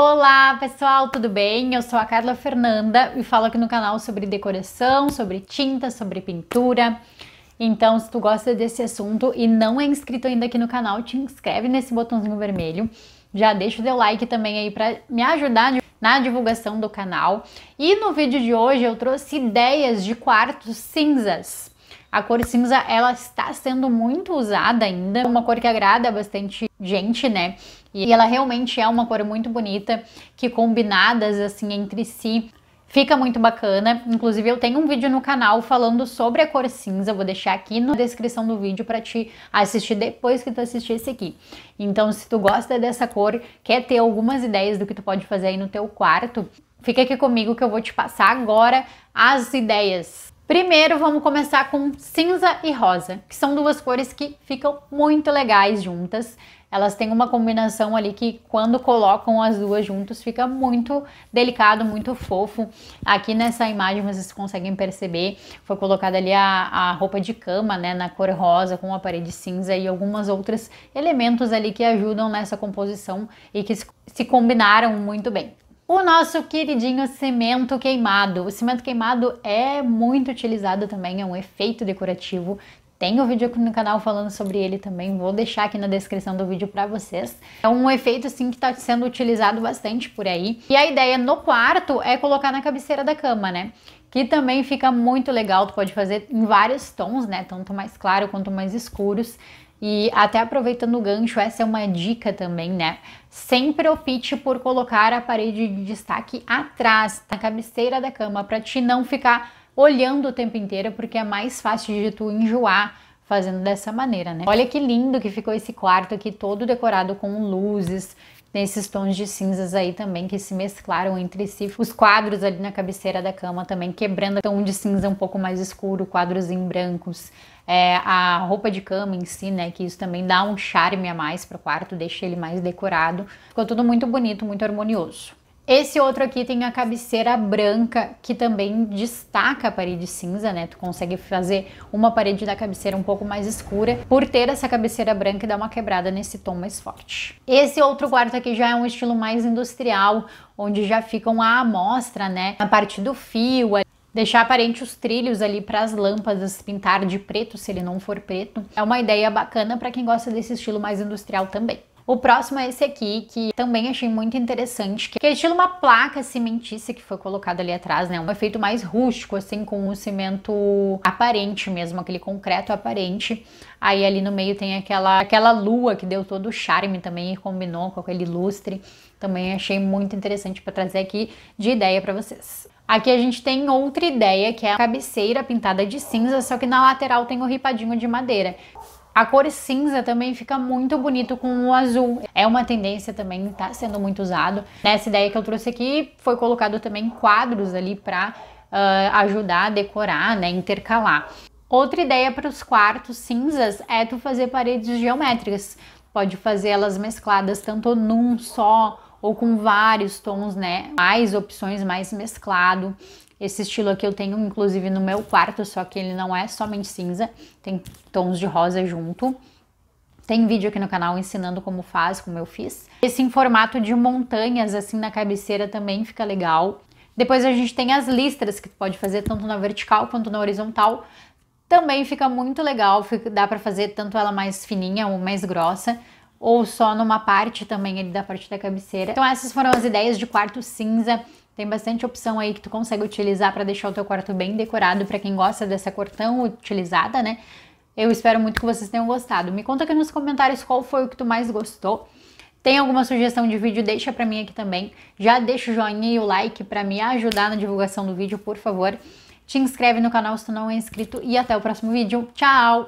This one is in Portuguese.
Olá pessoal, tudo bem? Eu sou a Carla Fernanda e falo aqui no canal sobre decoração, sobre tinta, sobre pintura. Então, se tu gosta desse assunto e não é inscrito ainda aqui no canal, te inscreve nesse botãozinho vermelho. Já deixa o teu like também aí para me ajudar na divulgação do canal. E no vídeo de hoje eu trouxe ideias de quartos cinzas. A cor cinza, ela está sendo muito usada ainda, é uma cor que agrada bastante gente, né? E ela realmente é uma cor muito bonita, que combinadas assim entre si, fica muito bacana. Inclusive eu tenho um vídeo no canal falando sobre a cor cinza, vou deixar aqui na descrição do vídeo para te assistir depois que tu assistir esse aqui. Então se tu gosta dessa cor, quer ter algumas ideias do que tu pode fazer aí no teu quarto, fica aqui comigo que eu vou te passar agora as ideias Primeiro, vamos começar com cinza e rosa, que são duas cores que ficam muito legais juntas. Elas têm uma combinação ali que quando colocam as duas juntas fica muito delicado, muito fofo. Aqui nessa imagem vocês conseguem perceber, foi colocada ali a, a roupa de cama, né, na cor rosa com a parede cinza e algumas outros elementos ali que ajudam nessa composição e que se combinaram muito bem. O nosso queridinho cimento queimado. O cimento queimado é muito utilizado também, é um efeito decorativo. Tem um vídeo aqui no canal falando sobre ele também, vou deixar aqui na descrição do vídeo para vocês. É um efeito, assim, que tá sendo utilizado bastante por aí. E a ideia no quarto é colocar na cabeceira da cama, né? que também fica muito legal, tu pode fazer em vários tons, né? Tanto mais claro quanto mais escuros. E até aproveitando o gancho, essa é uma dica também, né? Sempre opte por colocar a parede de destaque atrás, na cabeceira da cama, para te não ficar olhando o tempo inteiro, porque é mais fácil de tu enjoar fazendo dessa maneira, né? Olha que lindo que ficou esse quarto aqui, todo decorado com luzes, nesses tons de cinzas aí também que se mesclaram entre si. Os quadros ali na cabeceira da cama também quebrando tom de cinza é um pouco mais escuro, quadros em brancos. É, a roupa de cama em si, né, que isso também dá um charme a mais para o quarto, deixa ele mais decorado. Ficou tudo muito bonito, muito harmonioso. Esse outro aqui tem a cabeceira branca, que também destaca a parede cinza, né? Tu consegue fazer uma parede da cabeceira um pouco mais escura, por ter essa cabeceira branca e dar uma quebrada nesse tom mais forte. Esse outro quarto aqui já é um estilo mais industrial, onde já ficam a amostra, né? A parte do fio, deixar aparente os trilhos ali para as lâmpadas, pintar de preto se ele não for preto. É uma ideia bacana para quem gosta desse estilo mais industrial também. O próximo é esse aqui, que também achei muito interessante, que é estilo uma placa cimentícia que foi colocada ali atrás, né? Um efeito mais rústico, assim, com um cimento aparente mesmo, aquele concreto aparente. Aí ali no meio tem aquela, aquela lua que deu todo o charme também e combinou com aquele lustre. Também achei muito interessante para trazer aqui de ideia para vocês. Aqui a gente tem outra ideia, que é a cabeceira pintada de cinza, só que na lateral tem o ripadinho de madeira. A cor cinza também fica muito bonito com o azul. É uma tendência também, tá sendo muito usado. Nessa ideia que eu trouxe aqui, foi colocado também quadros ali para uh, ah, ajudar a decorar, né, intercalar. Outra ideia para os quartos cinzas é tu fazer paredes geométricas. Pode fazer elas mescladas tanto num só ou com vários tons, né? Mais opções, mais mesclado. Esse estilo aqui eu tenho inclusive no meu quarto, só que ele não é somente cinza, tem tons de rosa junto. Tem vídeo aqui no canal ensinando como faz, como eu fiz. Esse em formato de montanhas, assim, na cabeceira também fica legal. Depois a gente tem as listras que tu pode fazer tanto na vertical quanto na horizontal. Também fica muito legal, fica, dá para fazer tanto ela mais fininha ou mais grossa, ou só numa parte também ali da parte da cabeceira. Então essas foram as ideias de quarto cinza. Tem bastante opção aí que tu consegue utilizar para deixar o teu quarto bem decorado para quem gosta dessa cor tão utilizada, né? Eu espero muito que vocês tenham gostado. Me conta aqui nos comentários qual foi o que tu mais gostou. Tem alguma sugestão de vídeo? Deixa para mim aqui também. Já deixa o joinha e o like para me ajudar na divulgação do vídeo, por favor. Te inscreve no canal se tu não é inscrito e até o próximo vídeo. Tchau!